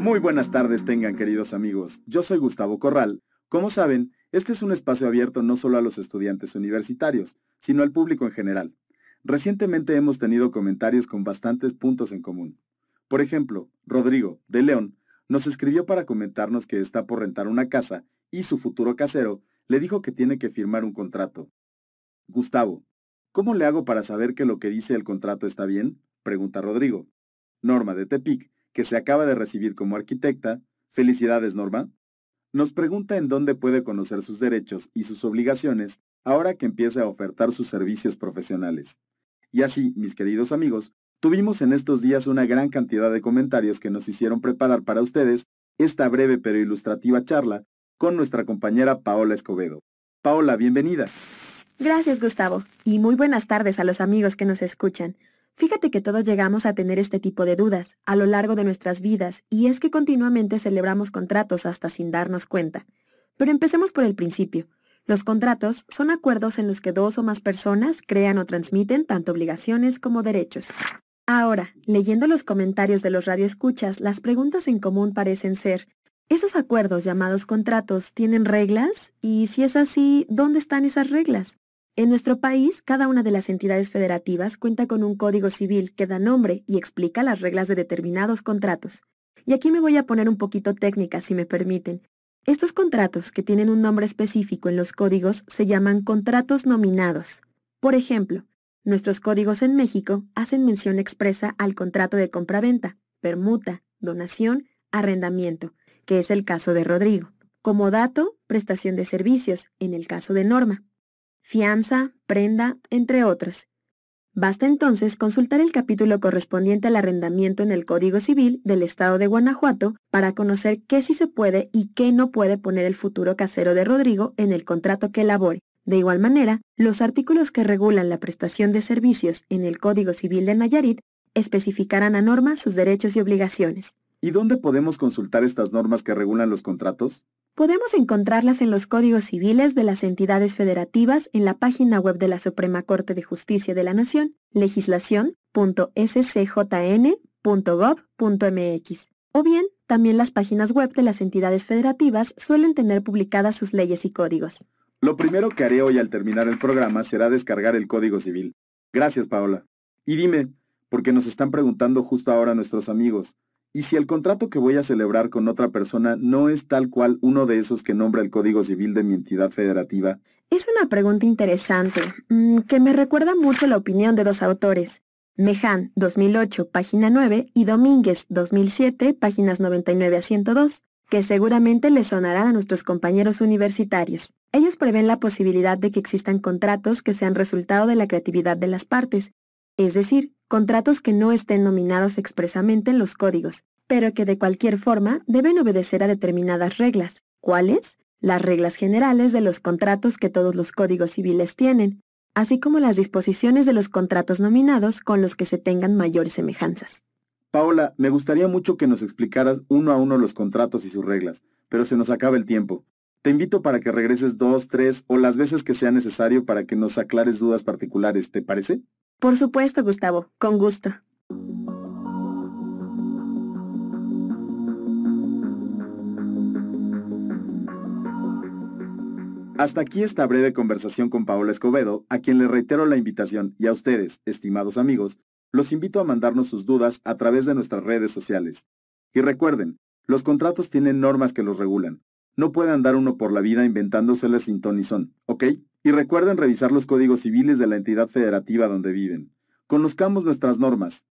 Muy buenas tardes tengan queridos amigos, yo soy Gustavo Corral. Como saben, este es un espacio abierto no solo a los estudiantes universitarios, sino al público en general. Recientemente hemos tenido comentarios con bastantes puntos en común. Por ejemplo, Rodrigo, de León, nos escribió para comentarnos que está por rentar una casa y su futuro casero le dijo que tiene que firmar un contrato. Gustavo, ¿cómo le hago para saber que lo que dice el contrato está bien? Pregunta Rodrigo. Norma de Tepic que se acaba de recibir como arquitecta, felicidades Norma, nos pregunta en dónde puede conocer sus derechos y sus obligaciones ahora que empieza a ofertar sus servicios profesionales. Y así, mis queridos amigos, tuvimos en estos días una gran cantidad de comentarios que nos hicieron preparar para ustedes esta breve pero ilustrativa charla con nuestra compañera Paola Escobedo. Paola, bienvenida. Gracias, Gustavo, y muy buenas tardes a los amigos que nos escuchan. Fíjate que todos llegamos a tener este tipo de dudas a lo largo de nuestras vidas y es que continuamente celebramos contratos hasta sin darnos cuenta. Pero empecemos por el principio. Los contratos son acuerdos en los que dos o más personas crean o transmiten tanto obligaciones como derechos. Ahora, leyendo los comentarios de los radioescuchas, las preguntas en común parecen ser, ¿esos acuerdos llamados contratos tienen reglas? Y si es así, ¿dónde están esas reglas? En nuestro país, cada una de las entidades federativas cuenta con un código civil que da nombre y explica las reglas de determinados contratos. Y aquí me voy a poner un poquito técnica, si me permiten. Estos contratos que tienen un nombre específico en los códigos se llaman contratos nominados. Por ejemplo, nuestros códigos en México hacen mención expresa al contrato de compraventa, permuta, donación, arrendamiento, que es el caso de Rodrigo. Como dato, prestación de servicios, en el caso de Norma fianza, prenda, entre otros. Basta entonces consultar el capítulo correspondiente al arrendamiento en el Código Civil del Estado de Guanajuato para conocer qué sí se puede y qué no puede poner el futuro casero de Rodrigo en el contrato que elabore. De igual manera, los artículos que regulan la prestación de servicios en el Código Civil de Nayarit especificarán a norma sus derechos y obligaciones. ¿Y dónde podemos consultar estas normas que regulan los contratos? Podemos encontrarlas en los códigos civiles de las entidades federativas en la página web de la Suprema Corte de Justicia de la Nación, legislación.scjn.gov.mx. O bien, también las páginas web de las entidades federativas suelen tener publicadas sus leyes y códigos. Lo primero que haré hoy al terminar el programa será descargar el Código Civil. Gracias, Paola. Y dime, porque nos están preguntando justo ahora nuestros amigos, y si el contrato que voy a celebrar con otra persona no es tal cual uno de esos que nombra el Código Civil de mi entidad federativa. Es una pregunta interesante, mm, que me recuerda mucho la opinión de dos autores. Meján, 2008, página 9, y Domínguez, 2007, páginas 99 a 102, que seguramente le sonarán a nuestros compañeros universitarios. Ellos prevén la posibilidad de que existan contratos que sean resultado de la creatividad de las partes, es decir, contratos que no estén nominados expresamente en los códigos, pero que de cualquier forma deben obedecer a determinadas reglas. ¿Cuáles? Las reglas generales de los contratos que todos los códigos civiles tienen, así como las disposiciones de los contratos nominados con los que se tengan mayores semejanzas. Paola, me gustaría mucho que nos explicaras uno a uno los contratos y sus reglas, pero se nos acaba el tiempo. Te invito para que regreses dos, tres o las veces que sea necesario para que nos aclares dudas particulares, ¿te parece? Por supuesto, Gustavo, con gusto. Hasta aquí esta breve conversación con Paola Escobedo, a quien le reitero la invitación y a ustedes, estimados amigos, los invito a mandarnos sus dudas a través de nuestras redes sociales. Y recuerden, los contratos tienen normas que los regulan. No puede andar uno por la vida inventándose la sintonizón, ¿ok? Y recuerden revisar los códigos civiles de la entidad federativa donde viven. Conozcamos nuestras normas.